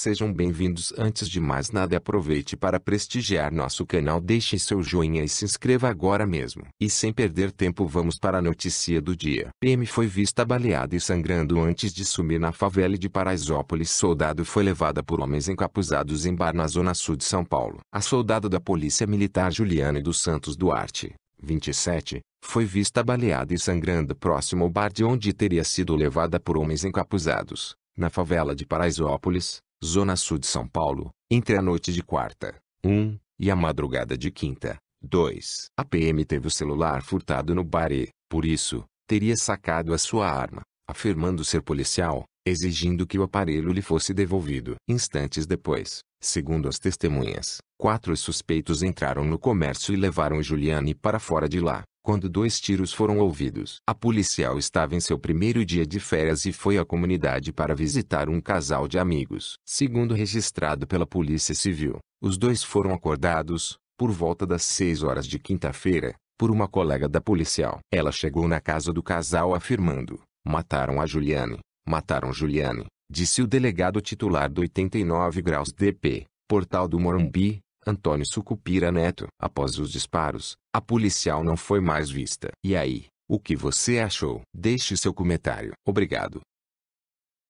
Sejam bem-vindos. Antes de mais nada, aproveite para prestigiar nosso canal. Deixe seu joinha e se inscreva agora mesmo. E sem perder tempo, vamos para a notícia do dia. PM foi vista baleada e sangrando antes de sumir na favela de Paraisópolis. Soldado foi levada por homens encapuzados em bar na zona sul de São Paulo. A soldada da Polícia Militar Juliana dos Santos Duarte, 27, foi vista baleada e sangrando próximo ao bar de onde teria sido levada por homens encapuzados, na favela de Paraisópolis Zona Sul de São Paulo, entre a noite de quarta, 1, e a madrugada de quinta, 2. A PM teve o celular furtado no bar e, por isso, teria sacado a sua arma, afirmando ser policial, exigindo que o aparelho lhe fosse devolvido. Instantes depois, segundo as testemunhas, quatro suspeitos entraram no comércio e levaram Juliane para fora de lá quando dois tiros foram ouvidos. A policial estava em seu primeiro dia de férias e foi à comunidade para visitar um casal de amigos. Segundo registrado pela Polícia Civil, os dois foram acordados, por volta das 6 horas de quinta-feira, por uma colega da policial. Ela chegou na casa do casal afirmando: Mataram a Juliane, mataram Juliane, disse o delegado titular do 89 Graus DP, Portal do Morumbi, Antônio Sucupira Neto. Após os disparos, a policial não foi mais vista. E aí, o que você achou? Deixe seu comentário. Obrigado.